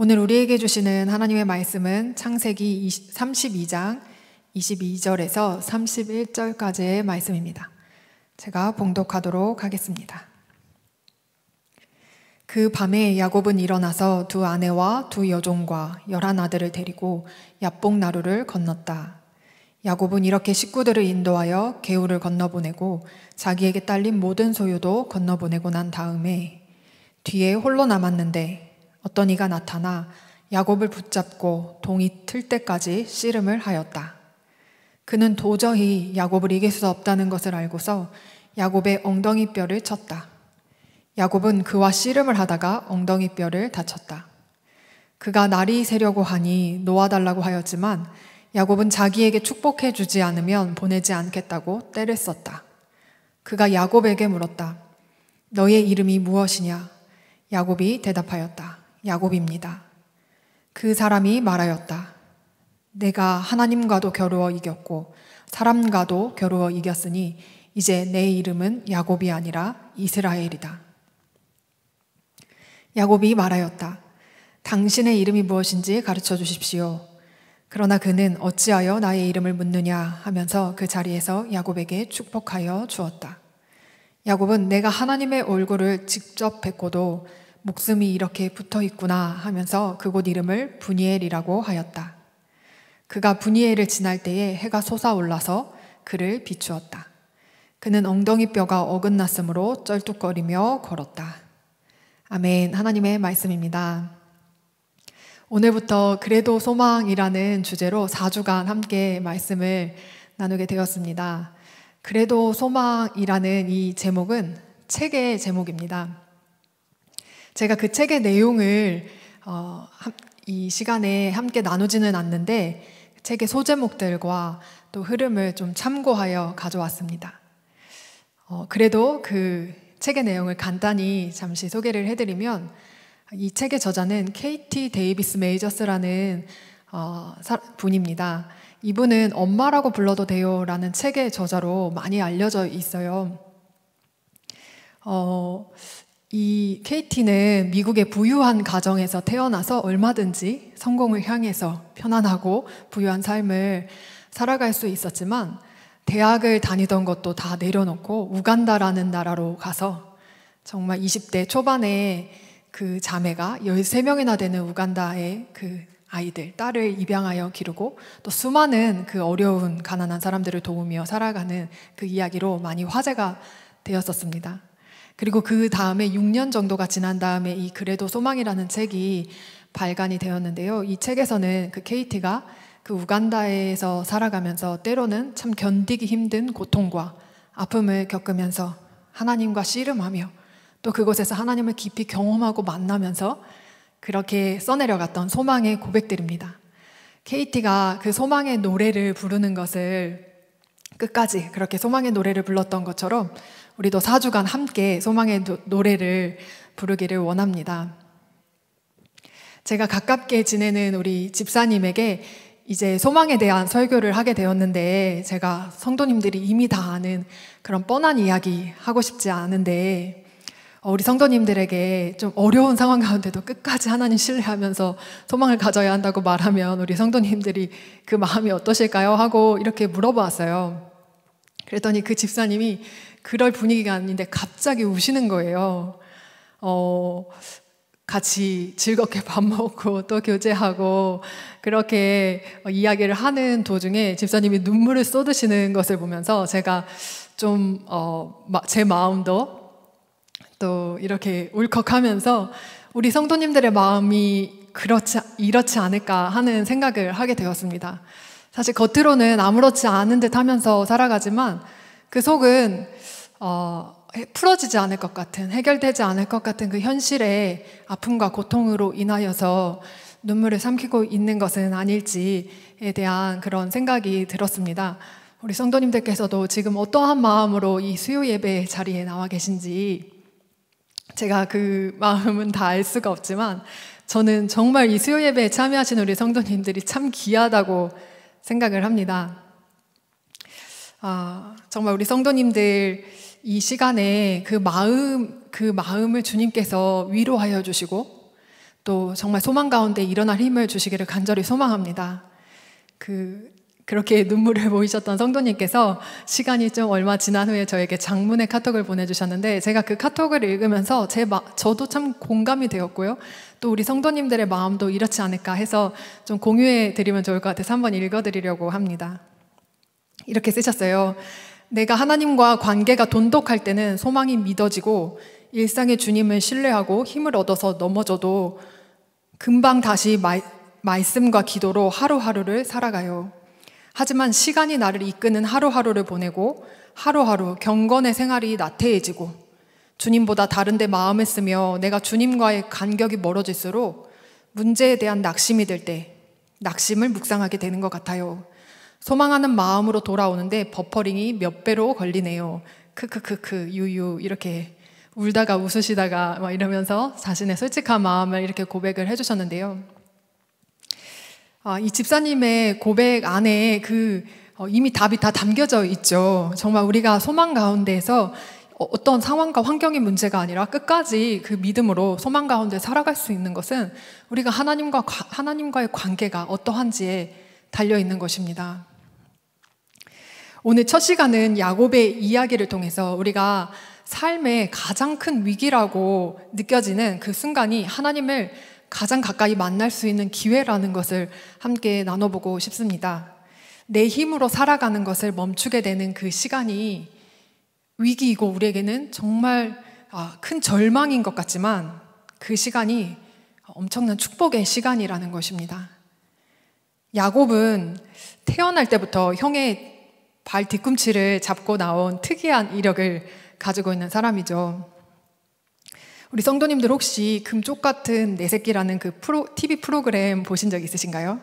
오늘 우리에게 주시는 하나님의 말씀은 창세기 20, 32장 22절에서 31절까지의 말씀입니다. 제가 봉독하도록 하겠습니다. 그 밤에 야곱은 일어나서 두 아내와 두 여종과 열한 아들을 데리고 야뽕 나루를 건넜다. 야곱은 이렇게 식구들을 인도하여 개울을 건너보내고 자기에게 딸린 모든 소유도 건너보내고 난 다음에 뒤에 홀로 남았는데 어떤 이가 나타나 야곱을 붙잡고 동이 틀 때까지 씨름을 하였다. 그는 도저히 야곱을 이길 수 없다는 것을 알고서 야곱의 엉덩이 뼈를 쳤다. 야곱은 그와 씨름을 하다가 엉덩이 뼈를 다쳤다. 그가 날이 새려고 하니 놓아달라고 하였지만 야곱은 자기에게 축복해 주지 않으면 보내지 않겠다고 때를 썼다. 그가 야곱에게 물었다. 너의 이름이 무엇이냐? 야곱이 대답하였다. 야곱입니다. 그 사람이 말하였다. 내가 하나님과도 겨루어 이겼고 사람과도 겨루어 이겼으니 이제 내 이름은 야곱이 아니라 이스라엘이다. 야곱이 말하였다. 당신의 이름이 무엇인지 가르쳐 주십시오. 그러나 그는 어찌하여 나의 이름을 묻느냐 하면서 그 자리에서 야곱에게 축복하여 주었다. 야곱은 내가 하나님의 얼굴을 직접 뵙고도 목숨이 이렇게 붙어 있구나 하면서 그곳 이름을 분이엘이라고 하였다. 그가 분이엘을 지날 때에 해가 솟아올라서 그를 비추었다. 그는 엉덩이뼈가 어긋났으므로 쩔뚝거리며 걸었다. 아멘. 하나님의 말씀입니다. 오늘부터 그래도 소망이라는 주제로 4주간 함께 말씀을 나누게 되었습니다. 그래도 소망이라는 이 제목은 책의 제목입니다. 제가 그 책의 내용을 어, 이 시간에 함께 나누지는 않는데 그 책의 소제목들과 또 흐름을 좀 참고하여 가져왔습니다. 어, 그래도 그 책의 내용을 간단히 잠시 소개를 해드리면 이 책의 저자는 KT 데이비스 메이저스라는 어, 분입니다. 이분은 엄마라고 불러도 돼요라는 책의 저자로 많이 알려져 있어요. 어, 이케이티는 미국의 부유한 가정에서 태어나서 얼마든지 성공을 향해서 편안하고 부유한 삶을 살아갈 수 있었지만 대학을 다니던 것도 다 내려놓고 우간다라는 나라로 가서 정말 20대 초반에 그 자매가 13명이나 되는 우간다의 그 아이들, 딸을 입양하여 기르고 또 수많은 그 어려운 가난한 사람들을 도우며 살아가는 그 이야기로 많이 화제가 되었었습니다. 그리고 그 다음에 6년 정도가 지난 다음에 이 그래도 소망이라는 책이 발간이 되었는데요. 이 책에서는 그 KT가 그 우간다에서 살아가면서 때로는 참 견디기 힘든 고통과 아픔을 겪으면서 하나님과 씨름하며 또 그곳에서 하나님을 깊이 경험하고 만나면서 그렇게 써내려갔던 소망의 고백들입니다. KT가 그 소망의 노래를 부르는 것을 끝까지 그렇게 소망의 노래를 불렀던 것처럼 우리도 4주간 함께 소망의 노래를 부르기를 원합니다. 제가 가깝게 지내는 우리 집사님에게 이제 소망에 대한 설교를 하게 되었는데 제가 성도님들이 이미 다 아는 그런 뻔한 이야기 하고 싶지 않은데 어, 우리 성도님들에게 좀 어려운 상황 가운데도 끝까지 하나님 신뢰하면서 소망을 가져야 한다고 말하면 우리 성도님들이 그 마음이 어떠실까요? 하고 이렇게 물어보았어요. 그랬더니 그 집사님이 그럴 분위기가 아닌데 갑자기 우시는 거예요. 어, 같이 즐겁게 밥 먹고 또 교제하고 그렇게 이야기를 하는 도중에 집사님이 눈물을 쏟으시는 것을 보면서 제가 좀, 어, 제 마음도 또 이렇게 울컥하면서 우리 성도님들의 마음이 그렇지, 이렇지 않을까 하는 생각을 하게 되었습니다. 사실 겉으로는 아무렇지 않은 듯 하면서 살아가지만 그 속은 어, 풀어지지 않을 것 같은, 해결되지 않을 것 같은 그 현실의 아픔과 고통으로 인하여서 눈물을 삼키고 있는 것은 아닐지에 대한 그런 생각이 들었습니다. 우리 성도님들께서도 지금 어떠한 마음으로 이 수요 예배 자리에 나와 계신지 제가 그 마음은 다 알 수가 없지만 저는 정말 이 수요 예배에 참여하신 우리 성도님들이 참 귀하다고 생각을 합니다. 아, 정말 우리 성도님들 이 시간에 그 마음, 그 마음을 주님께서 위로하여 주시고 또 정말 소망 가운데 일어날 힘을 주시기를 간절히 소망합니다. 그, 그렇게 눈물을 보이셨던 성도님께서 시간이 좀 얼마 지난 후에 저에게 장문의 카톡을 보내주셨는데 제가 그 카톡을 읽으면서 제 마, 저도 참 공감이 되었고요. 또 우리 성도님들의 마음도 이렇지 않을까 해서 좀 공유해 드리면 좋을 것 같아서 한번 읽어드리려고 합니다. 이렇게 쓰셨어요. 내가 하나님과 관계가 돈독할 때는 소망이 믿어지고 일상의 주님을 신뢰하고 힘을 얻어서 넘어져도 금방 다시 마, 말씀과 기도로 하루하루를 살아가요. 하지만 시간이 나를 이끄는 하루하루를 보내고 하루하루 경건의 생활이 나태해지고 주님보다 다른데 마음을 쓰며 내가 주님과의 간격이 멀어질수록 문제에 대한 낙심이 될 때 낙심을 묵상하게 되는 것 같아요. 소망하는 마음으로 돌아오는데 버퍼링이 몇 배로 걸리네요. 크크크크 유유 이렇게 울다가 웃으시다가 막 이러면서 자신의 솔직한 마음을 이렇게 고백을 해주셨는데요. 아, 이 집사님의 고백 안에 그 어, 이미 답이 다 담겨져 있죠. 정말 우리가 소망 가운데에서 어, 어떤 상황과 환경의 문제가 아니라 끝까지 그 믿음으로 소망 가운데 살아갈 수 있는 것은 우리가 하나님과 하나님과의 관계가 어떠한지에 달려 있는 것입니다. 오늘 첫 시간은 야곱의 이야기를 통해서 우리가 삶의 가장 큰 위기라고 느껴지는 그 순간이 하나님을 가장 가까이 만날 수 있는 기회라는 것을 함께 나눠보고 싶습니다. 내 힘으로 살아가는 것을 멈추게 되는 그 시간이 위기이고 우리에게는 정말 아, 큰 절망인 것 같지만 그 시간이 엄청난 축복의 시간이라는 것입니다. 야곱은 태어날 때부터 형의 발 뒤꿈치를 잡고 나온 특이한 이력을 가지고 있는 사람이죠. 우리 성도님들 혹시 금쪽 같은 내 새끼라는 그 프로, TV 프로그램 보신 적 있으신가요?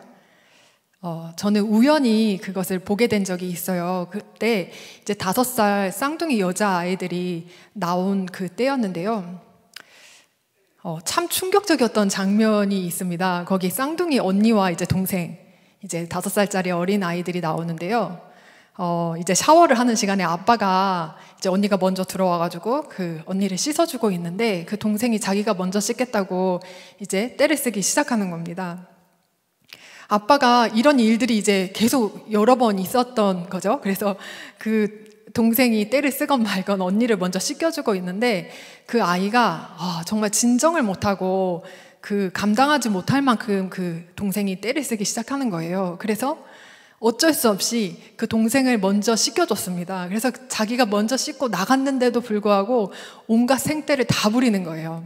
어, 저는 우연히 그것을 보게 된 적이 있어요. 그때 이제 다섯 살 쌍둥이 여자 아이들이 나온 그 때였는데요. 어, 참 충격적이었던 장면이 있습니다. 거기 쌍둥이 언니와 이제 동생 이제 다섯 살짜리 어린 아이들이 나오는데요. 어, 이제 샤워를 하는 시간에 아빠가 이제 언니가 먼저 들어와가지고 그 언니를 씻어주고 있는데 그 동생이 자기가 먼저 씻겠다고 이제 때를 쓰기 시작하는 겁니다. 아빠가 이런 일들이 이제 계속 여러 번 있었던 거죠. 그래서 그 동생이 때를 쓰건 말건 언니를 먼저 씻겨주고 있는데 그 아이가 아, 정말 진정을 못하고 그 감당하지 못할 만큼 그 동생이 때를 쓰기 시작하는 거예요. 그래서 어쩔 수 없이 그 동생을 먼저 씻겨줬습니다. 그래서 자기가 먼저 씻고 나갔는데도 불구하고 온갖 생떼를 다 부리는 거예요.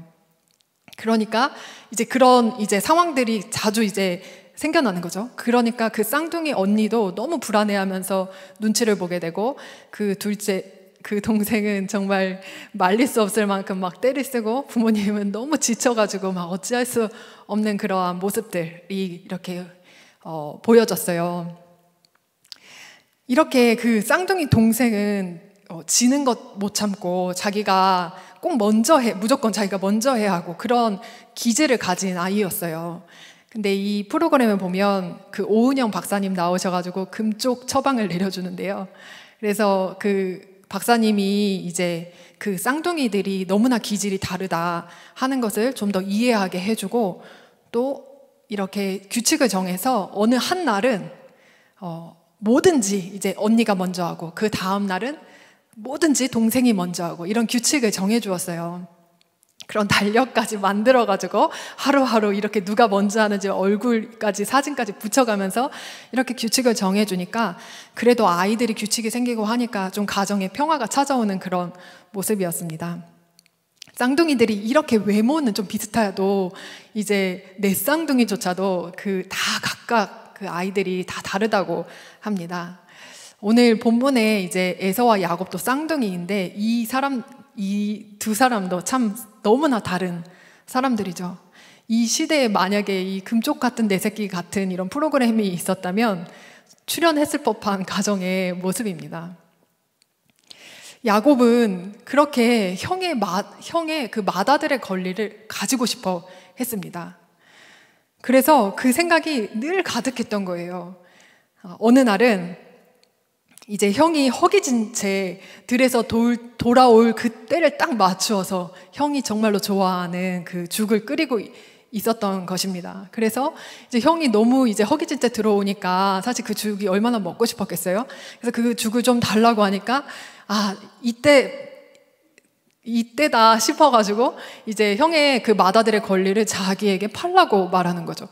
그러니까 이제 그런 이제 상황들이 자주 이제 생겨나는 거죠. 그러니까 그 쌍둥이 언니도 너무 불안해하면서 눈치를 보게 되고 그 둘째 그 동생은 정말 말릴 수 없을 만큼 막때를쓰고 부모님은 너무 지쳐가지고 막 어찌할 수 없는 그러한 모습들이 이렇게 어, 보여졌어요. 이렇게 그 쌍둥이 동생은 어, 지는 것 못 참고 자기가 꼭 먼저 해, 무조건 자기가 먼저 해야 하고 그런 기질을 가진 아이였어요. 근데 이 프로그램을 보면 그 오은영 박사님 나오셔가지고 금쪽 처방을 내려주는데요. 그래서 그 박사님이 이제 그 쌍둥이들이 너무나 기질이 다르다 하는 것을 좀 더 이해하게 해주고 또 이렇게 규칙을 정해서 어느 한 날은 어, 뭐든지 이제 언니가 먼저 하고 그 다음 날은 뭐든지 동생이 먼저 하고 이런 규칙을 정해 주었어요. 그런 달력까지 만들어가지고 하루하루 이렇게 누가 먼저 하는지 얼굴까지 사진까지 붙여가면서 이렇게 규칙을 정해주니까 그래도 아이들이 규칙이 생기고 하니까 좀 가정에 평화가 찾아오는 그런 모습이었습니다. 쌍둥이들이 이렇게 외모는 좀 비슷해도 이제 내 쌍둥이조차도 그 다 각각 그 아이들이 다 다르다고 합니다. 오늘 본문에 이제 에서와 야곱도 쌍둥이인데 이 사람 이 두 사람도 참 너무나 다른 사람들이죠. 이 시대에 만약에 이 금쪽 같은 내 새끼 같은 이런 프로그램이 있었다면 출연했을 법한 가정의 모습입니다. 야곱은 그렇게 형의 마, 형의 그 마다들의 권리를 가지고 싶어 했습니다. 그래서 그 생각이 늘 가득했던 거예요. 어, 어느 날은 이제 형이 허기진 채 들에서 돌, 돌아올 그 때를 딱 맞추어서 형이 정말로 좋아하는 그 죽을 끓이고 있었던 것입니다. 그래서 이제 형이 너무 이제 허기진 채 들어오니까 사실 그 죽이 얼마나 먹고 싶었겠어요. 그래서 그 죽을 좀 달라고 하니까 아 이때 이때다 싶어가지고 이제 형의 그 마다들의 권리를 자기에게 팔라고 말하는 거죠.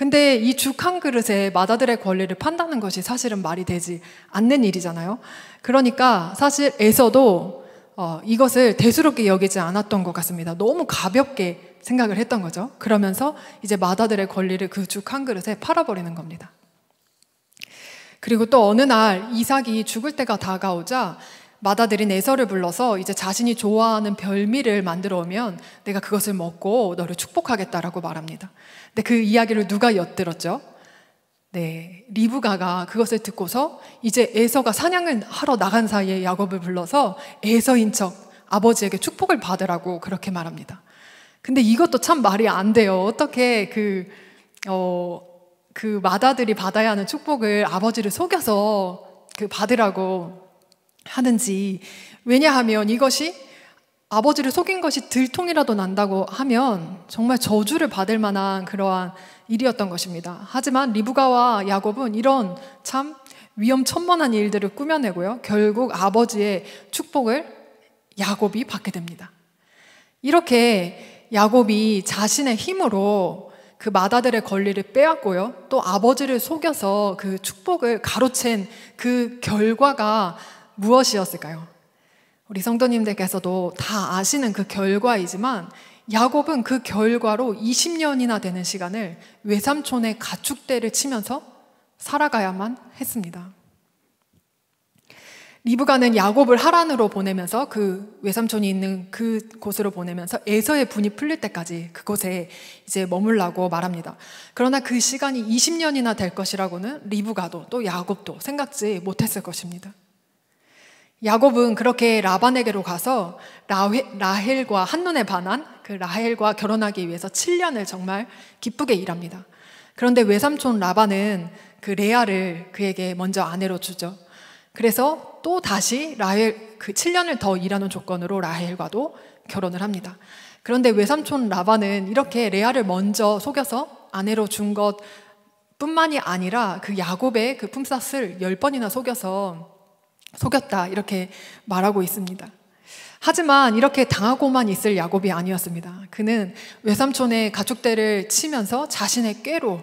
근데 이 죽한 그릇에 마다들의 권리를 판다는 것이 사실은 말이 되지 않는 일이잖아요. 그러니까 사실 에서도 어, 이것을 대수롭게 여기지 않았던 것 같습니다. 너무 가볍게 생각을 했던 거죠. 그러면서 이제 마다들의 권리를 그 죽한 그릇에 팔아버리는 겁니다. 그리고 또 어느 날 이삭이 죽을 때가 다가오자 마다들인 에서를 불러서 이제 자신이 좋아하는 별미를 만들어 오면 내가 그것을 먹고 너를 축복하겠다라고 말합니다. 근데 그 이야기를 누가 엿들었죠? 네, 리브가가 그것을 듣고서 이제 에서가 사냥을 하러 나간 사이에 야곱을 불러서 에서인 척 아버지에게 축복을 받으라고 그렇게 말합니다. 근데 이것도 참 말이 안 돼요. 어떻게 그, 어, 그 마다들이 받아야 하는 축복을 아버지를 속여서 그 받으라고 하는지 왜냐하면 이것이 아버지를 속인 것이 들통이라도 난다고 하면 정말 저주를 받을 만한 그러한 일이었던 것입니다. 하지만 리브가와 야곱은 이런 참 위험천만한 일들을 꾸며내고요. 결국 아버지의 축복을 야곱이 받게 됩니다. 이렇게 야곱이 자신의 힘으로 그 마다들의 권리를 빼앗고요. 또 아버지를 속여서 그 축복을 가로챈 그 결과가 무엇이었을까요? 우리 성도님들께서도 다 아시는 그 결과이지만 야곱은 그 결과로 20년이나 되는 시간을 외삼촌의 가축대를 치면서 살아가야만 했습니다. 리브가는 야곱을 하란으로 보내면서 그 외삼촌이 있는 그 곳으로 보내면서 에서의 분이 풀릴 때까지 그곳에 이제 머물라고 말합니다. 그러나 그 시간이 20년이나 될 것이라고는 리브가도 또 야곱도 생각지 못했을 것입니다. 야곱은 그렇게 라반에게로 가서 라헬, 과 한눈에 반한 그 라헬과 결혼하기 위해서 7년을 정말 기쁘게 일합니다. 그런데 외삼촌 라반은 그 레아를 그에게 먼저 아내로 주죠. 그래서 또 다시 라헬 그 7년을 더 일하는 조건으로 라헬과도 결혼을 합니다. 그런데 외삼촌 라반은 이렇게 레아를 먼저 속여서 아내로 준 것뿐만이 아니라 그 야곱의 그 품삯을 10번이나 속여서 속였다 이렇게 말하고 있습니다. 하지만 이렇게 당하고만 있을 야곱이 아니었습니다. 그는 외삼촌의 가축대를 치면서 자신의 꾀로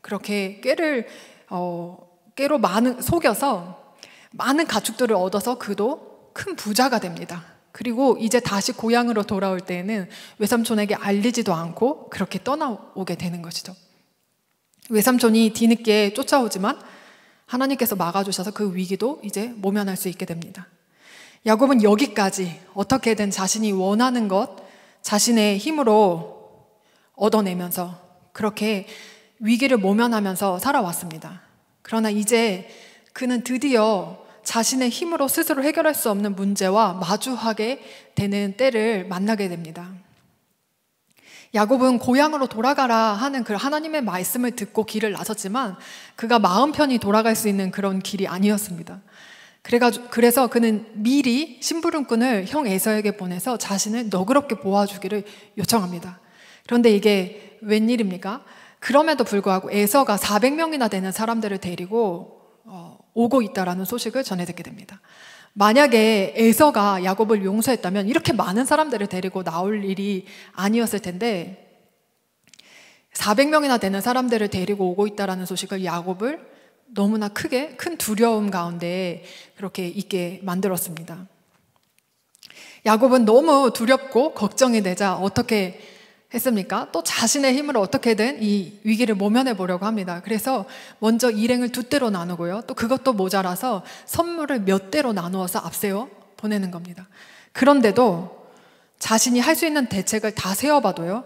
그렇게 꾀를 어, 꾀로 많은 속여서 많은 가축들을 얻어서 그도 큰 부자가 됩니다. 그리고 이제 다시 고향으로 돌아올 때에는 외삼촌에게 알리지도 않고 그렇게 떠나오게 되는 것이죠. 외삼촌이 뒤늦게 쫓아오지만 하나님께서 막아주셔서 그 위기도 이제 모면할 수 있게 됩니다. 야곱은 여기까지 어떻게든 자신이 원하는 것, 자신의 힘으로 얻어내면서 그렇게 위기를 모면하면서 살아왔습니다. 그러나 이제 그는 드디어 자신의 힘으로 스스로 해결할 수 없는 문제와 마주하게 되는 때를 만나게 됩니다. 야곱은 고향으로 돌아가라 하는 그 하나님의 말씀을 듣고 길을 나섰지만 그가 마음 편히 돌아갈 수 있는 그런 길이 아니었습니다. 그래서 그는 미리 심부름꾼을 형 에서에게 보내서 자신을 너그럽게 보아주기를 요청합니다. 그런데 이게 웬일입니까? 그럼에도 불구하고 에서가 400명이나 되는 사람들을 데리고 어, 오고 있다라는 소식을 전해 듣게 됩니다. 만약에 에서가 야곱을 용서했다면 이렇게 많은 사람들을 데리고 나올 일이 아니었을 텐데 400명이나 되는 사람들을 데리고 오고 있다라는 소식을 야곱을 너무나 크게 큰 두려움 가운데 그렇게 있게 만들었습니다. 야곱은 너무 두렵고 걱정이 되자 어떻게 했습니까? 또 자신의 힘으로 어떻게든 이 위기를 모면해 보려고 합니다. 그래서 먼저 일행을 두 대로 나누고요. 또 그것도 모자라서 선물을 몇 대로 나누어서 앞세워 보내는 겁니다. 그런데도 자신이 할 수 있는 대책을 다 세워봐도요.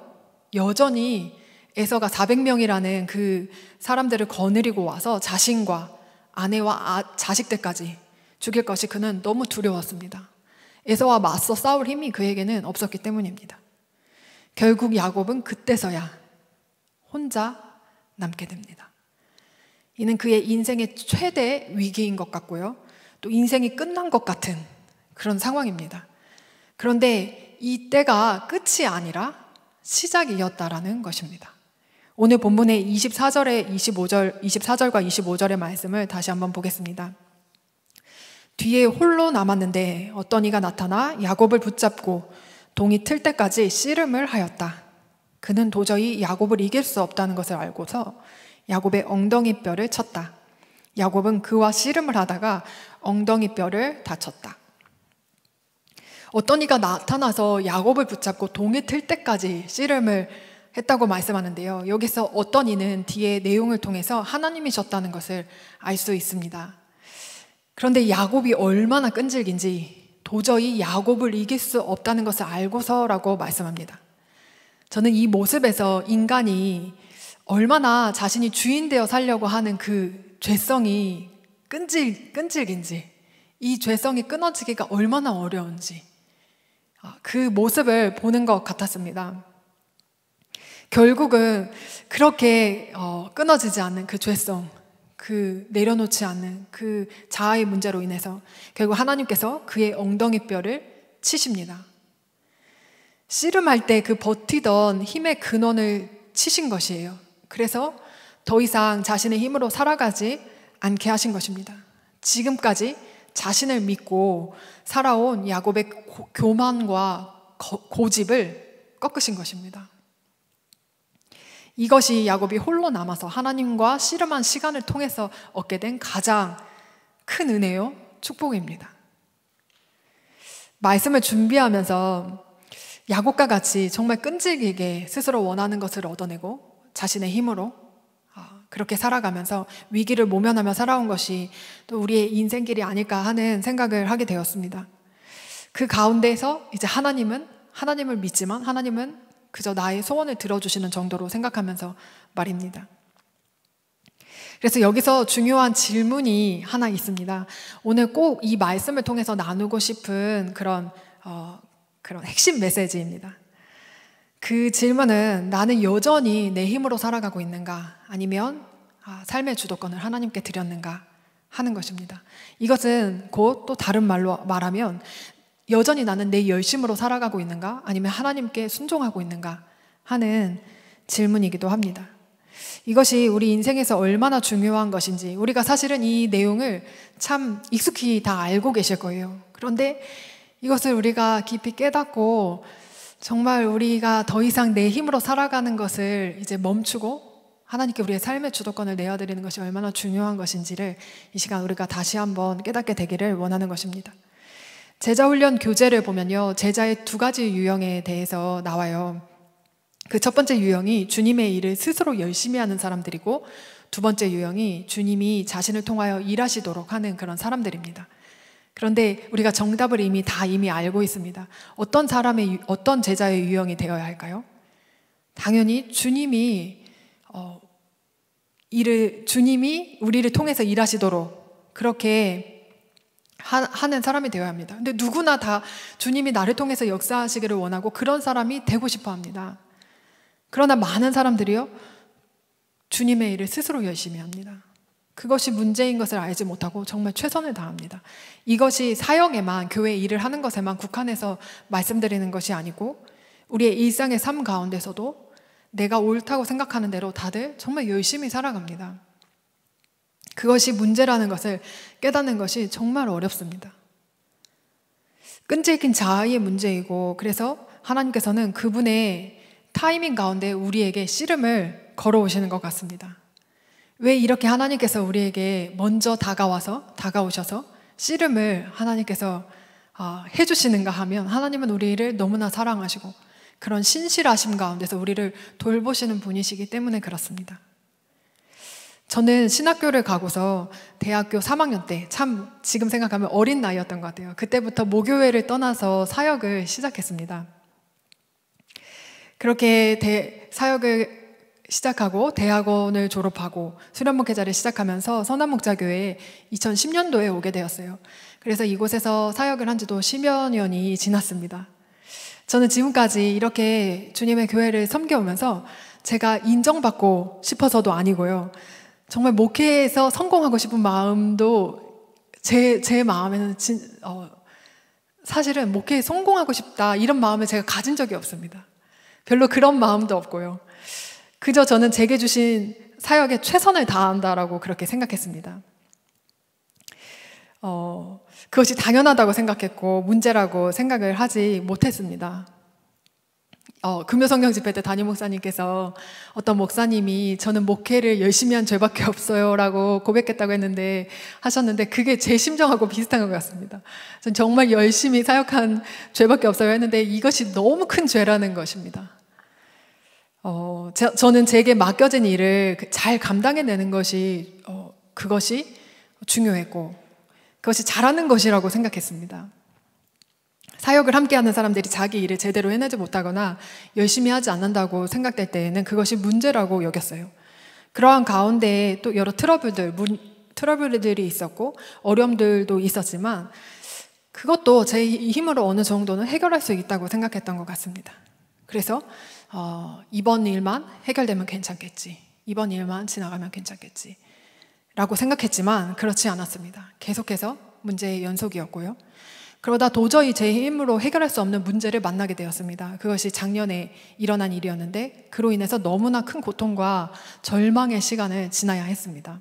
여전히 에서가 400명이라는 그 사람들을 거느리고 와서 자신과 아내와 아, 자식들까지 죽일 것이 그는 너무 두려웠습니다. 에서와 맞서 싸울 힘이 그에게는 없었기 때문입니다. 결국 야곱은 그때서야 혼자 남게 됩니다. 이는 그의 인생의 최대 위기인 것 같고요. 또 인생이 끝난 것 같은 그런 상황입니다. 그런데 이때가 끝이 아니라 시작이었다라는 것입니다. 오늘 본문의 24절에 25절, 24절과 25절의 말씀을 다시 한번 보겠습니다. 뒤에 홀로 남았는데 어떤 이가 나타나 야곱을 붙잡고 동이 틀 때까지 씨름을 하였다. 그는 도저히 야곱을 이길 수 없다는 것을 알고서 야곱의 엉덩이뼈를 쳤다. 야곱은 그와 씨름을 하다가 엉덩이뼈를 다쳤다. 어떤 이가 나타나서 야곱을 붙잡고 동이 틀 때까지 씨름을 했다고 말씀하는데요. 여기서 어떤 이는 뒤에 내용을 통해서 하나님이셨다는 것을 알 수 있습니다. 그런데 야곱이 얼마나 끈질긴지 도저히 야곱을 이길 수 없다는 것을 알고서라고 말씀합니다. 저는 이 모습에서 인간이 얼마나 자신이 주인 되어 살려고 하는 그 죄성이 끈질, 끈질긴지, 이 죄성이 끊어지기가 얼마나 어려운지, 아, 그 모습을 보는 것 같았습니다. 결국은 그렇게 어, 끊어지지 않는 그 죄성, 그 내려놓지 않는 그 자아의 문제로 인해서 결국 하나님께서 그의 엉덩이 뼈를 치십니다. 씨름할 때 그 버티던 힘의 근원을 치신 것이에요. 그래서 더 이상 자신의 힘으로 살아가지 않게 하신 것입니다. 지금까지 자신을 믿고 살아온 야곱의 교만과 고집을 꺾으신 것입니다. 이것이 야곱이 홀로 남아서 하나님과 씨름한 시간을 통해서 얻게 된 가장 큰 은혜요, 축복입니다. 말씀을 준비하면서 야곱과 같이 정말 끈질기게 스스로 원하는 것을 얻어내고 자신의 힘으로 아, 그렇게 살아가면서 위기를 모면하며 살아온 것이 또 우리의 인생길이 아닐까 하는 생각을 하게 되었습니다. 그 가운데서 이제 하나님은 하나님을 믿지만 하나님은 그저 나의 소원을 들어주시는 정도로 생각하면서 말입니다. 그래서 여기서 중요한 질문이 하나 있습니다. 오늘 꼭 이 말씀을 통해서 나누고 싶은 그런, 어, 그런 핵심 메시지입니다. 그 질문은 나는 여전히 내 힘으로 살아가고 있는가 아니면 아, 삶의 주도권을 하나님께 드렸는가 하는 것입니다. 이것은 곧 또 다른 말로 말하면 여전히 나는 내 열심으로 살아가고 있는가? 아니면 하나님께 순종하고 있는가? 하는 질문이기도 합니다. 이것이 우리 인생에서 얼마나 중요한 것인지 우리가 사실은 이 내용을 참 익숙히 다 알고 계실 거예요. 그런데 이것을 우리가 깊이 깨닫고 정말 우리가 더 이상 내 힘으로 살아가는 것을 이제 멈추고 하나님께 우리의 삶의 주도권을 내어드리는 것이 얼마나 중요한 것인지를 이 시간 우리가 다시 한번 깨닫게 되기를 원하는 것입니다. 제자훈련 교재를 보면요. 제자의 두 가지 유형에 대해서 나와요. 그 첫 번째 유형이 주님의 일을 스스로 열심히 하는 사람들이고 두 번째 유형이 주님이 자신을 통하여 일하시도록 하는 그런 사람들입니다. 그런데 우리가 정답을 이미 다 이미 알고 있습니다. 어떤 사람의 어떤 제자의 유형이 되어야 할까요? 당연히 주님이 어, 일을 주님이 우리를 통해서 일하시도록 그렇게 하는 사람이 되어야 합니다. 근데 누구나 다 주님이 나를 통해서 역사하시기를 원하고 그런 사람이 되고 싶어 합니다. 그러나 많은 사람들이요, 주님의 일을 스스로 열심히 합니다. 그것이 문제인 것을 알지 못하고 정말 최선을 다합니다. 이것이 사역에만, 교회 일을 하는 것에만 국한해서 말씀드리는 것이 아니고, 우리의 일상의 삶 가운데서도 내가 옳다고 생각하는 대로 다들 정말 열심히 살아갑니다. 그것이 문제라는 것을 깨닫는 것이 정말 어렵습니다. 끈질긴 자아의 문제이고 그래서 하나님께서는 그분의 타이밍 가운데 우리에게 씨름을 걸어오시는 것 같습니다. 왜 이렇게 하나님께서 우리에게 먼저 다가와서 다가오셔서 씨름을 하나님께서 아, 해주시는가 하면 하나님은 우리를 너무나 사랑하시고 그런 신실하심 가운데서 우리를 돌보시는 분이시기 때문에 그렇습니다. 저는 신학교를 가고서 대학교 3학년 때, 참 지금 생각하면 어린 나이였던 것 같아요. 그때부터 모교회를 떠나서 사역을 시작했습니다. 그렇게 대, 사역을 시작하고 대학원을 졸업하고 수련목회자를 시작하면서 선한목자교회에 2010년도에 오게 되었어요. 그래서 이곳에서 사역을 한 지도 10여 년이 지났습니다. 저는 지금까지 이렇게 주님의 교회를 섬겨오면서 제가 인정받고 싶어서도 아니고요. 정말 목회에서 성공하고 싶은 마음도 제, 제 마음에는 진, 어, 사실은 목회에 성공하고 싶다 이런 마음을 제가 가진 적이 없습니다. 별로 그런 마음도 없고요. 그저 저는 제게 주신 사역에 최선을 다한다라고 그렇게 생각했습니다. 어, 그것이 당연하다고 생각했고 문제라고 생각을 하지 못했습니다. 어, 금요성경 집회 때 담임 목사님께서 어떤 목사님이 저는 목회를 열심히 한 죄밖에 없어요라고 고백했다고 했는데 하셨는데 그게 제 심정하고 비슷한 것 같습니다. 전 정말 열심히 사역한 죄밖에 없어요 했는데 이것이 너무 큰 죄라는 것입니다. 어, 저, 저는 제게 맡겨진 일을 잘 감당해내는 것이 어, 그것이 중요했고 그것이 잘하는 것이라고 생각했습니다. 사역을 함께하는 사람들이 자기 일을 제대로 해내지 못하거나 열심히 하지 않는다고 생각될 때에는 그것이 문제라고 여겼어요. 그러한 가운데 또 여러 트러블들, 문, 트러블들이 있었고 어려움들도 있었지만 그것도 제 힘으로 어느 정도는 해결할 수 있다고 생각했던 것 같습니다. 그래서 어, 이번 일만 해결되면 괜찮겠지. 이번 일만 지나가면 괜찮겠지. 라고 생각했지만 그렇지 않았습니다. 계속해서 문제의 연속이었고요. 그러다 도저히 제 힘으로 해결할 수 없는 문제를 만나게 되었습니다. 그것이 작년에 일어난 일이었는데 그로 인해서 너무나 큰 고통과 절망의 시간을 지나야 했습니다.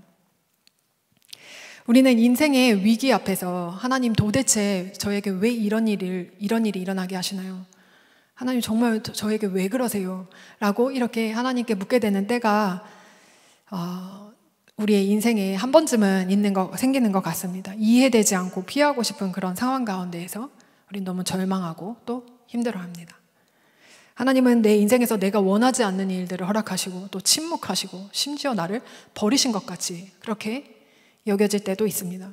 우리는 인생의 위기 앞에서 하나님 도대체 저에게 왜 이런 일을 이런 일이 일어나게 하시나요? 하나님 정말 저에게 왜 그러세요? 라고 이렇게 하나님께 묻게 되는 때가 어, 우리의 인생에 한 번쯤은 있는 거, 생기는 것 같습니다. 이해되지 않고 피하고 싶은 그런 상황 가운데에서 우린 너무 절망하고 또 힘들어 합니다. 하나님은 내 인생에서 내가 원하지 않는 일들을 허락하시고 또 침묵하시고 심지어 나를 버리신 것 같이 그렇게 여겨질 때도 있습니다.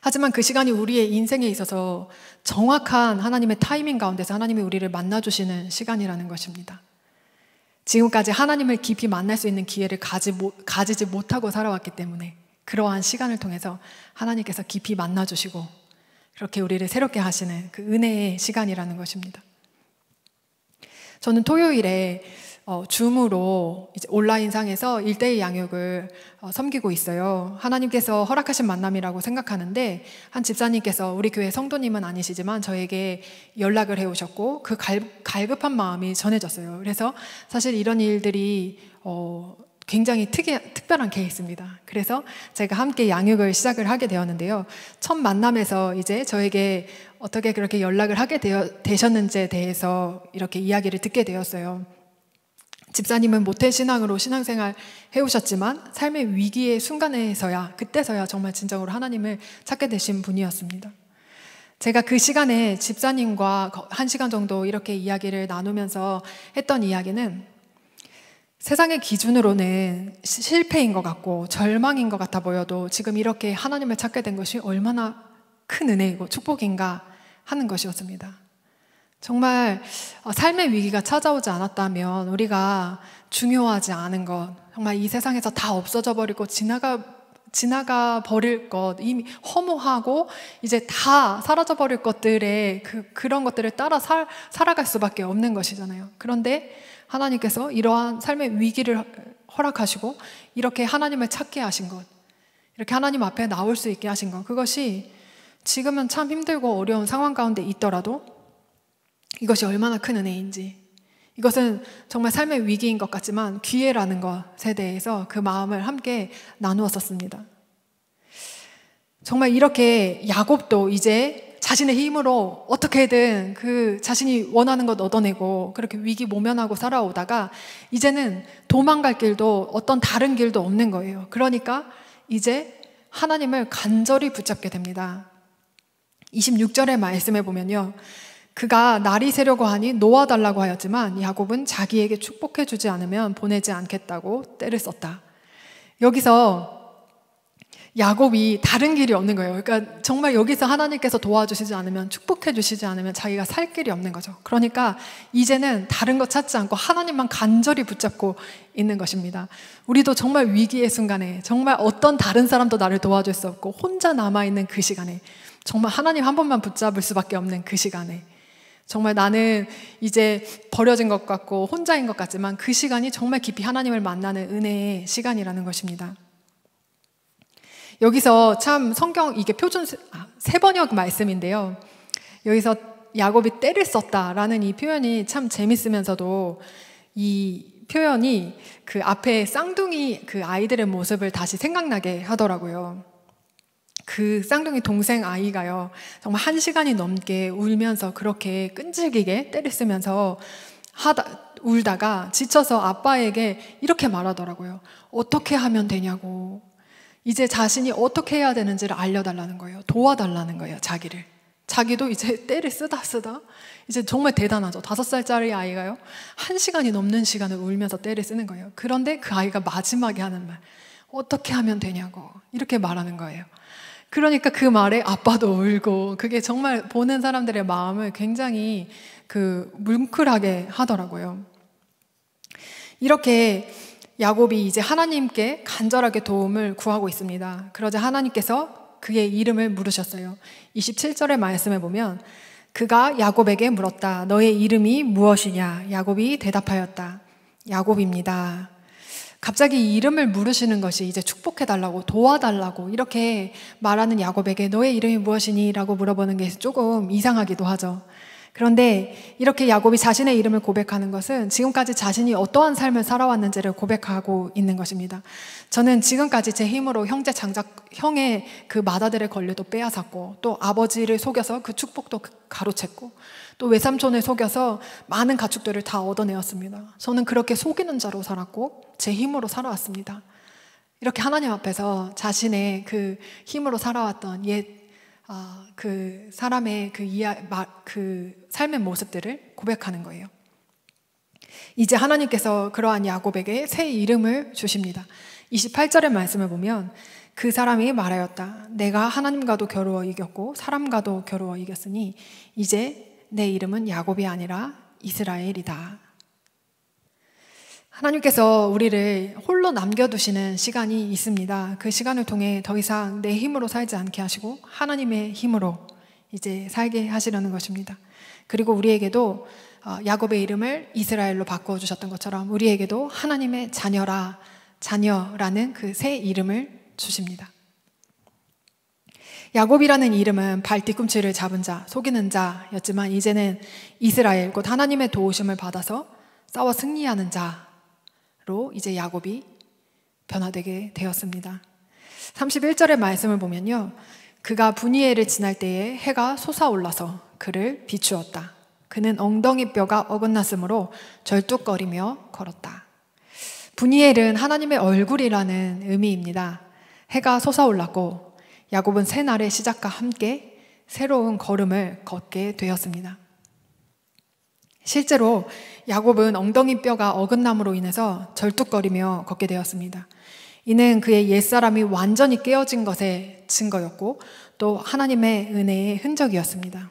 하지만 그 시간이 우리의 인생에 있어서 정확한 하나님의 타이밍 가운데서 하나님이 우리를 만나주시는 시간이라는 것입니다. 지금까지 하나님을 깊이 만날 수 있는 기회를 가지 못, 가지지 못하고 살아왔기 때문에 그러한 시간을 통해서 하나님께서 깊이 만나주시고 그렇게 우리를 새롭게 하시는 그 은혜의 시간이라는 것입니다. 저는 토요일에 어, 줌으로 온라인상에서 일대일 양육을 어, 섬기고 있어요. 하나님께서 허락하신 만남이라고 생각하는데 한 집사님께서 우리 교회 성도님은 아니시지만 저에게 연락을 해오셨고 그 갈, 갈급한 마음이 전해졌어요. 그래서 사실 이런 일들이 어, 굉장히 특이, 특별한 케이스입니다. 그래서 제가 함께 양육을 시작을 하게 되었는데요. 첫 만남에서 이제 저에게 어떻게 그렇게 연락을 하게 되어, 되셨는지에 대해서 이렇게 이야기를 듣게 되었어요. 집사님은 모태신앙으로 신앙생활 해오셨지만 삶의 위기의 순간에서야 그때서야 정말 진정으로 하나님을 찾게 되신 분이었습니다. 제가 그 시간에 집사님과 한 시간 정도 이렇게 이야기를 나누면서 했던 이야기는 세상의 기준으로는 실패인 것 같고 절망인 것 같아 보여도 지금 이렇게 하나님을 찾게 된 것이 얼마나 큰 은혜이고 축복인가 하는 것이었습니다. 정말 어, 삶의 위기가 찾아오지 않았다면 우리가 중요하지 않은 것, 정말 이 세상에서 다 없어져 버리고 지나가 지나가 버릴 것, 이미 허무하고 이제 다 사라져 버릴 것들에 그, 그런 것들을 따라 살, 살아갈 수밖에 없는 것이잖아요. 그런데 하나님께서 이러한 삶의 위기를 허락하시고 이렇게 하나님을 찾게 하신 것, 이렇게 하나님 앞에 나올 수 있게 하신 것, 그것이 지금은 참 힘들고 어려운 상황 가운데 있더라도 이것이 얼마나 큰 은혜인지. 이것은 정말 삶의 위기인 것 같지만 기회라는 것에 대해서 그 마음을 함께 나누었었습니다. 정말 이렇게 야곱도 이제 자신의 힘으로 어떻게든 그 자신이 원하는 것 얻어내고 그렇게 위기 모면하고 살아오다가 이제는 도망갈 길도 어떤 다른 길도 없는 거예요. 그러니까 이제 하나님을 간절히 붙잡게 됩니다. 26절의 말씀에 보면요. 그가 날이 새려고 하니 놓아달라고 하였지만 야곱은 자기에게 축복해 주지 않으면 보내지 않겠다고 때를 썼다. 여기서 야곱이 다른 길이 없는 거예요. 그러니까 정말 여기서 하나님께서 도와주시지 않으면 축복해 주시지 않으면 자기가 살 길이 없는 거죠. 그러니까 이제는 다른 것 찾지 않고 하나님만 간절히 붙잡고 있는 것입니다. 우리도 정말 위기의 순간에 정말 어떤 다른 사람도 나를 도와줄 수 없고 혼자 남아 있는 그 시간에 정말 하나님 한 번만 붙잡을 수밖에 없는 그 시간에 정말 나는 이제 버려진 것 같고 혼자인 것 같지만 그 시간이 정말 깊이 하나님을 만나는 은혜의 시간이라는 것입니다. 여기서 참 성경 이게 표준 세 아, 번역 말씀인데요. 여기서 야곱이 때를 썼다라는 이 표현이 참 재밌으면서도 이 표현이 그 앞에 쌍둥이 그 아이들의 모습을 다시 생각나게 하더라고요. 그 쌍둥이 동생 아이가요, 정말 한 시간이 넘게 울면서 그렇게 끈질기게 때리쓰면서 하다, 울다가 지쳐서 아빠에게 이렇게 말하더라고요. 어떻게 하면 되냐고. 이제 자신이 어떻게 해야 되는지를 알려달라는 거예요. 도와달라는 거예요, 자기를. 자기도 이제 때를 쓰다 쓰다 이제 정말 대단하죠. 다섯 살짜리 아이가요. 한 시간이 넘는 시간을 울면서 때를 쓰는 거예요. 그런데 그 아이가 마지막에 하는 말, 어떻게 하면 되냐고 이렇게 말하는 거예요. 그러니까 그 말에 아빠도 울고 그게 정말 보는 사람들의 마음을 굉장히 그 뭉클하게 하더라고요. 이렇게 야곱이 이제 하나님께 간절하게 도움을 구하고 있습니다. 그러자 하나님께서 그의 이름을 물으셨어요. 27절의 말씀에 보면 그가 야곱에게 물었다. 너의 이름이 무엇이냐? 야곱이 대답하였다. 야곱입니다. 갑자기 이름을 물으시는 것이 이제 축복해달라고 도와달라고 이렇게 말하는 야곱에게 너의 이름이 무엇이니? 라고 물어보는 게 조금 이상하기도 하죠. 그런데 이렇게 야곱이 자신의 이름을 고백하는 것은 지금까지 자신이 어떠한 삶을 살아왔는지를 고백하고 있는 것입니다. 저는 지금까지 제 힘으로 형제 장작, 형의 그 마다들의 권리도 빼앗았고 또 아버지를 속여서 그 축복도 가로챘고 또 외삼촌을 속여서 많은 가축들을 다 얻어내었습니다. 저는 그렇게 속이는 자로 살았고 제 힘으로 살아왔습니다. 이렇게 하나님 앞에서 자신의 그 힘으로 살아왔던 옛그 아, 그 사람의 그, 이야, 마, 그 삶의 모습들을 고백하는 거예요. 이제 하나님께서 그러한 야곱에게 새 이름을 주십니다. 28절의 말씀을 보면 그 사람이 말하였다. 내가 하나님과도 겨루어 이겼고 사람과도 겨루어 이겼으니 이제 내 이름은 야곱이 아니라 이스라엘이다. 하나님께서 우리를 홀로 남겨두시는 시간이 있습니다. 그 시간을 통해 더 이상 내 힘으로 살지 않게 하시고 하나님의 힘으로 이제 살게 하시려는 것입니다. 그리고 우리에게도 어, 야곱의 이름을 이스라엘로 바꾸 주셨던 것처럼 우리에게도 하나님의 자녀라 자녀라는 그 새 이름을 주십니다. 야곱이라는 이름은 발 뒤꿈치를 잡은 자, 속이는 자였지만 이제는 이스라엘 곧 하나님의 도우심을 받아서 싸워 승리하는 자로 이제 야곱이 변화되게 되었습니다. 31절의 말씀을 보면요. 그가 분이엘을 지날 때에 해가 솟아올라서 그를 비추었다. 그는 엉덩이뼈가 어긋났으므로 절뚝거리며 걸었다. 분이엘은 하나님의 얼굴이라는 의미입니다. 해가 솟아올랐고 야곱은 새 날의 시작과 함께 새로운 걸음을 걷게 되었습니다. 실제로 야곱은 엉덩이뼈가 어긋남으로 인해서 절뚝거리며 걷게 되었습니다. 이는 그의 옛사람이 완전히 깨어진 것의 증거였고 또 하나님의 은혜의 흔적이었습니다.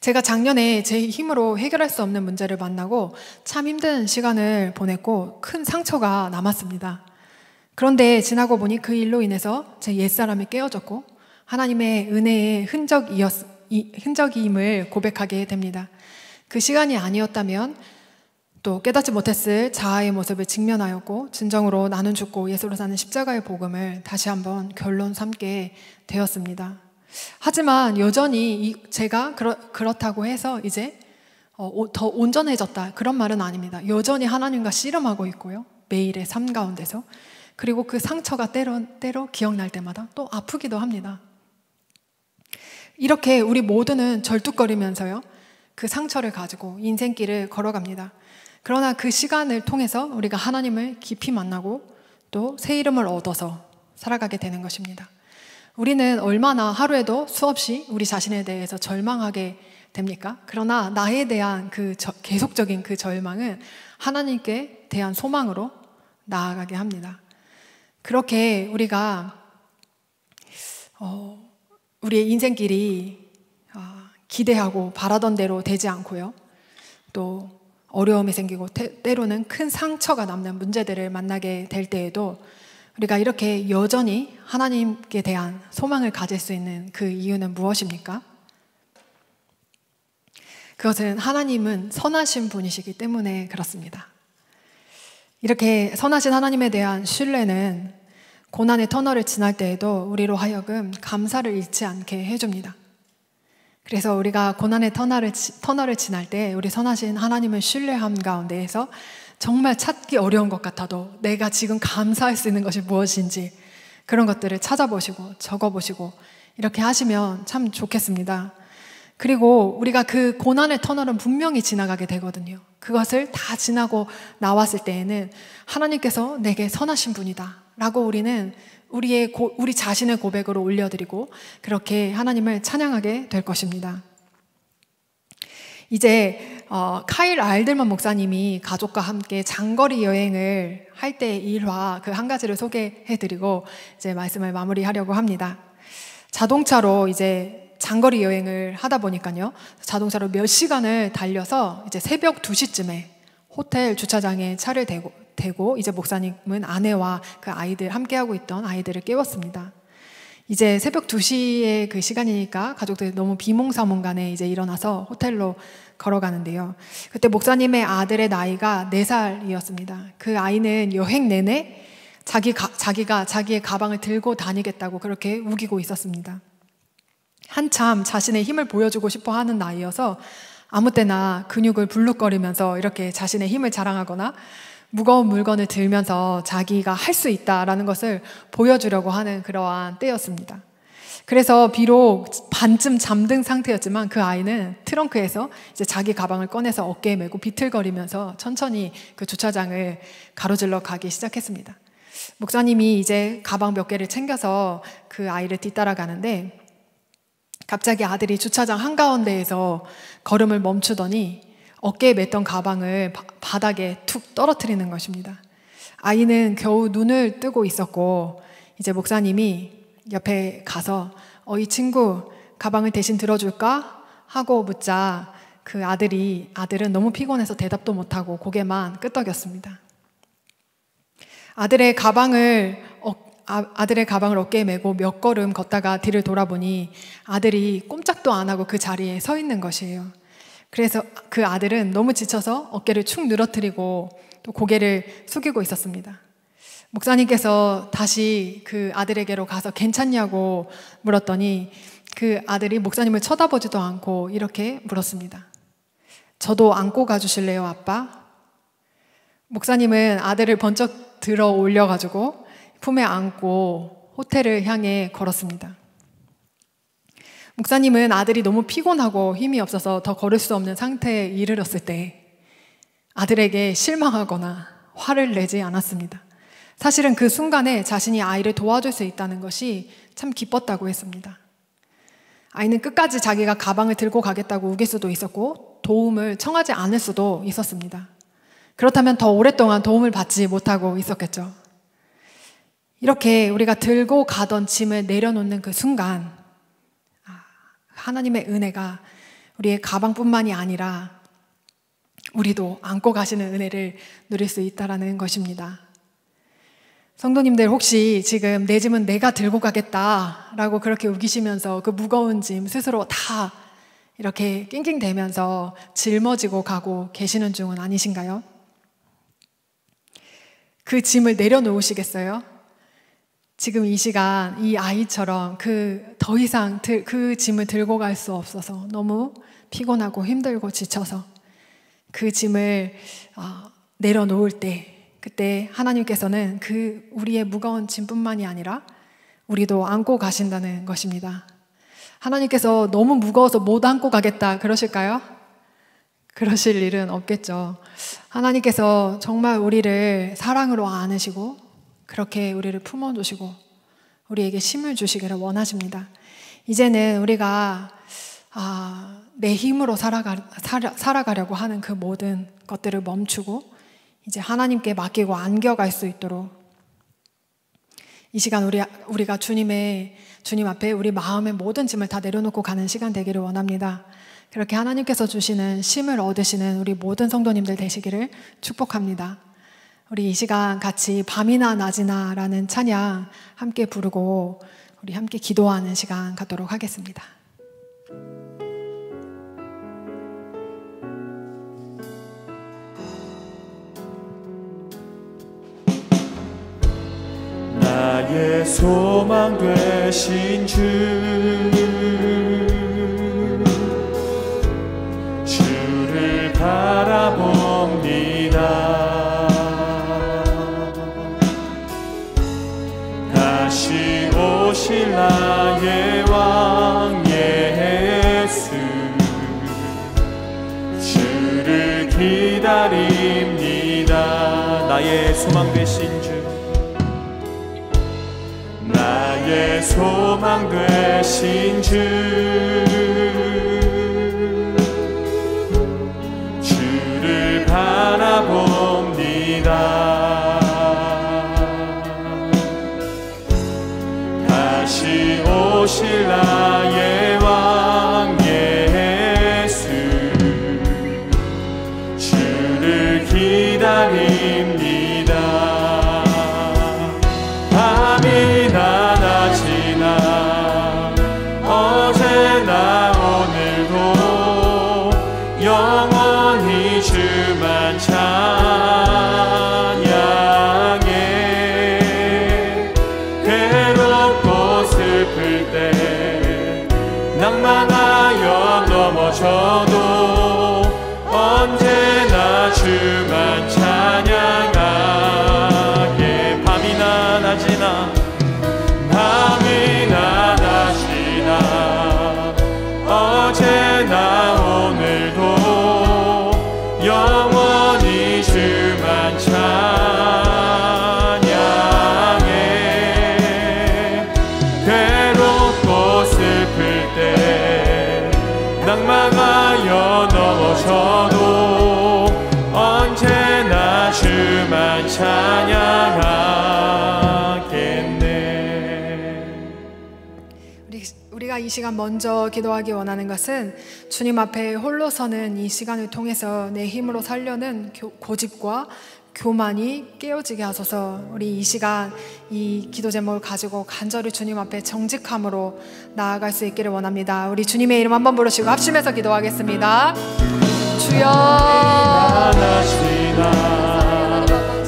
제가 작년에 제 힘으로 해결할 수 없는 문제를 만나고 참 힘든 시간을 보냈고 큰 상처가 남았습니다. 그런데 지나고 보니 그 일로 인해서 제 옛사람이 깨어졌고 하나님의 은혜의 흔적이었, 흔적임을 고백하게 됩니다. 그 시간이 아니었다면 또 깨닫지 못했을 자아의 모습을 직면하였고 진정으로 나는 죽고 예수로 사는 십자가의 복음을 다시 한번 결론 삼게 되었습니다. 하지만 여전히 제가 그렇, 다고 해서 이제 어, 더 온전해졌다 그런 말은 아닙니다. 여전히 하나님과 씨름하고 있고요. 매일의 삶 가운데서 그리고 그 상처가 때로, 때로 기억날 때마다 또 아프기도 합니다. 이렇게 우리 모두는 절뚝거리면서요. 그 상처를 가지고 인생길을 걸어갑니다. 그러나 그 시간을 통해서 우리가 하나님을 깊이 만나고 또 새 이름을 얻어서 살아가게 되는 것입니다. 우리는 얼마나 하루에도 수없이 우리 자신에 대해서 절망하게 됩니까? 그러나 나에 대한 그 저, 계속적인 그 절망은 하나님께 대한 소망으로 나아가게 합니다. 그렇게 우리가 어, 우리의 인생길이 어, 기대하고 바라던 대로 되지 않고요. 또 어려움이 생기고 테, 때로는 큰 상처가 남는 문제들을 만나게 될 때에도 우리가 이렇게 여전히 하나님께 대한 소망을 가질 수 있는 그 이유는 무엇입니까? 그것은 하나님은 선하신 분이시기 때문에 그렇습니다. 이렇게 선하신 하나님에 대한 신뢰는 고난의 터널을 지날 때에도 우리로 하여금 감사를 잃지 않게 해줍니다. 그래서 우리가 고난의 터널을, 터널을 지날 때 우리 선하신 하나님을 신뢰함 가운데에서 정말 찾기 어려운 것 같아도 내가 지금 감사할 수 있는 것이 무엇인지 그런 것들을 찾아보시고 적어보시고 이렇게 하시면 참 좋겠습니다. 그리고 우리가 그 고난의 터널은 분명히 지나가게 되거든요. 그것을 다 지나고 나왔을 때에는 하나님께서 내게 선하신 분이다. 라고 우리는 우리의 고, 우리 자신의 고백으로 올려드리고 그렇게 하나님을 찬양하게 될 것입니다. 이제 어, 카일 알들만 목사님이 가족과 함께 장거리 여행을 할 때의 일화 그 한 가지를 소개해드리고 이제 말씀을 마무리하려고 합니다. 자동차로 이제 장거리 여행을 하다 보니까요. 자동차로 몇 시간을 달려서 이제 새벽 2시쯤에 호텔 주차장에 차를 대고, 대고 이제 목사님은 아내와 그 아이들 함께하고 있던 아이들을 깨웠습니다. 이제 새벽 2시에그 시간이니까 가족들이 너무 비몽사몽간에 이제 일어나서 호텔로 걸어가는데요. 그때 목사님의 아들의 나이가 4살이었습니다. 그 아이는 여행 내내 자기 가, 자기가 자기의 가방을 들고 다니겠다고 그렇게 우기고 있었습니다. 한참 자신의 힘을 보여주고 싶어 하는 나이여서 아무 때나 근육을 불룩거리면서 이렇게 자신의 힘을 자랑하거나 무거운 물건을 들면서 자기가 할 수 있다라는 것을 보여주려고 하는 그러한 때였습니다. 그래서 비록 반쯤 잠든 상태였지만 그 아이는 트렁크에서 이제 자기 가방을 꺼내서 어깨에 메고 비틀거리면서 천천히 그 주차장을 가로질러 가기 시작했습니다. 목사님이 이제 가방 몇 개를 챙겨서 그 아이를 뒤따라가는데 갑자기 아들이 주차장 한가운데에서 걸음을 멈추더니 어깨에 맸던 가방을 바, 바닥에 툭 떨어뜨리는 것입니다. 아이는 겨우 눈을 뜨고 있었고 이제 목사님이 옆에 가서 어, 이 친구 가방을 대신 들어줄까? 하고 묻자 그 아들이 아들은 너무 피곤해서 대답도 못하고 고개만 끄덕였습니다. 아들의 가방을 아, 들의 가방을 어깨에 메고 몇 걸음 걷다가 뒤를 돌아보니 아들이 꼼짝도 안 하고 그 자리에 서 있는 것이에요. 그래서 그 아들은 너무 지쳐서 어깨를 축 늘어뜨리고 또 고개를 숙이고 있었습니다. 목사님께서 다시 그 아들에게로 가서 괜찮냐고 물었더니 그 아들이 목사님을 쳐다보지도 않고 이렇게 물었습니다. 저도 안고 가주실래요, 아빠? 목사님은 아들을 번쩍 들어 올려가지고 품에 안고 호텔을 향해 걸었습니다. 목사님은 아들이 너무 피곤하고 힘이 없어서 더 걸을 수 없는 상태에 이르렀을 때 아들에게 실망하거나 화를 내지 않았습니다. 사실은 그 순간에 자신이 아이를 도와줄 수 있다는 것이 참 기뻤다고 했습니다. 아이는 끝까지 자기가 가방을 들고 가겠다고 우길 수도 있었고 도움을 청하지 않을 수도 있었습니다. 그렇다면 더 오랫동안 도움을 받지 못하고 있었겠죠. 이렇게 우리가 들고 가던 짐을 내려놓는 그 순간 아, 하나님의 은혜가 우리의 가방뿐만이 아니라 우리도 안고 가시는 은혜를 누릴 수 있다라는 것입니다. 성도님들 혹시 지금 내 짐은 내가 들고 가겠다라고 그렇게 우기시면서 그 무거운 짐 스스로 다 이렇게 낑낑대면서 짊어지고 가고 계시는 중은 아니신가요? 그 짐을 내려놓으시겠어요? 지금 이 시간 이 아이처럼 그 더 이상 들, 그 짐을 들고 갈 수 없어서 너무 피곤하고 힘들고 지쳐서 그 짐을 어, 내려놓을 때 그때 하나님께서는 그 우리의 무거운 짐뿐만이 아니라 우리도 안고 가신다는 것입니다. 하나님께서 너무 무거워서 못 안고 가겠다 그러실까요? 그러실 일은 없겠죠. 하나님께서 정말 우리를 사랑으로 안으시고 그렇게 우리를 품어주시고 우리에게 힘을 주시기를 원하십니다. 이제는 우리가 아, 내 힘으로 살아가, 살아, 살아가려고 하는 그 모든 것들을 멈추고 이제 하나님께 맡기고 안겨갈 수 있도록 이 시간 우리, 우리가 주님의 주님 앞에 우리 마음의 모든 짐을 다 내려놓고 가는 시간 되기를 원합니다. 그렇게 하나님께서 주시는 심을 얻으시는 우리 모든 성도님들 되시기를 축복합니다. 우리 이 시간 같이 밤이나 낮이나 라는 찬양 함께 부르고 우리 함께 기도하는 시간 갖도록 하겠습니다. 나의 소망 되신 주 소망 되신 주 주를 바라봅니다 다시 오실라 시간 먼저 기도하기 원하는 것은 주님 앞에 홀로 서는 이 시간을 통해서 내 힘으로 살려는 고집과 교만이 깨어지게 하소서 우리 이 시간 이 기도 제목을 가지고 간절히 주님 앞에 정직함으로 나아갈 수 있기를 원합니다. 우리 주님의 이름 한번 부르시고 합심해서 기도하겠습니다. 주여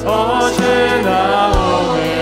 어제나 오늘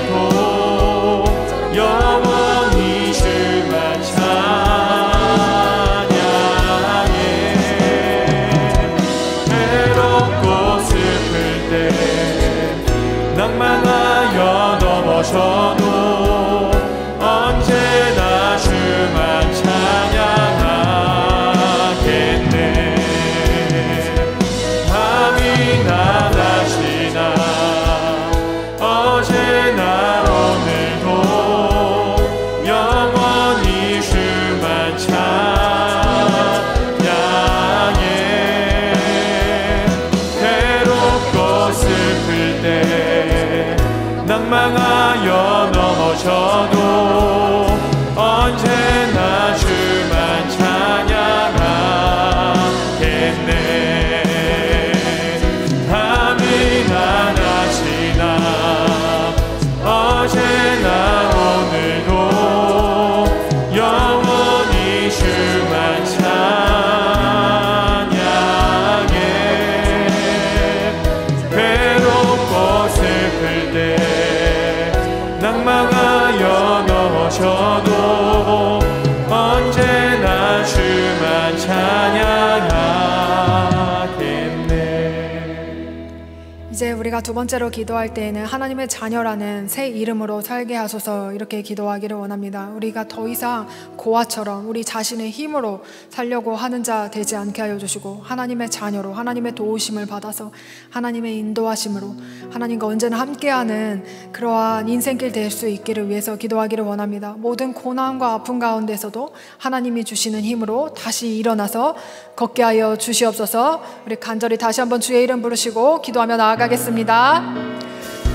이제 우리가 두 번째로 기도할 때에는 하나님의 자녀라는 새 이름으로 살게 하소서 이렇게 기도하기를 원합니다. 우리가 더 이상 고아처럼 우리 자신의 힘으로 살려고 하는 자 되지 않게 하여 주시고 하나님의 자녀로 하나님의 도우심을 받아서 하나님의 인도하심으로 하나님과 언제나 함께하는 그러한 인생길 될 수 있기를 위해서 기도하기를 원합니다. 모든 고난과 아픔 가운데서도 하나님이 주시는 힘으로 다시 일어나서 걷게 하여 주시옵소서 우리 간절히 다시 한번 주의 이름 부르시고 기도하며 나아가 나가겠습니다.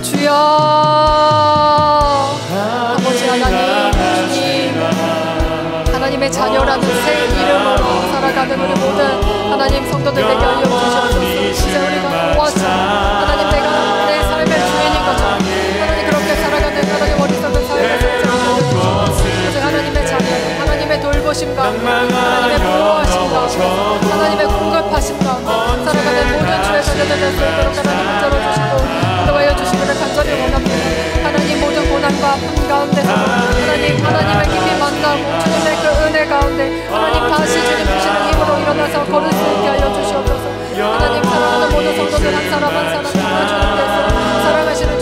주여 아버지 하나님 주님 하나님의 자녀라는 새 이름으로 살아가는 우리 모든 하나님 성도들에게 열려 주셔서 이제 우리가 도와주 하나님 내가 내 삶의 주인인 것처 하나님 그렇게 살아가는 하나님 머릿속은 삶의 성장하는 하나님의 자녀 하나님의 돌보심과 하나님의 보호하심과 하나님의 공급하심 달려서 여러분 하나님 들어주시고 인도하여 주시기를 간절원합니 하나님 모든 고난과 아픔 가운데서 하나님 하나님의 힘이 만나고 주님의 그 은혜 가운데 하나님 다시 주님 주시는 힘으로 일어나서 걸을 수 있게 하 주시옵소서 하나님 사랑하 모든 성도들 한 사람 한 사람 도와주님께서 사랑하시는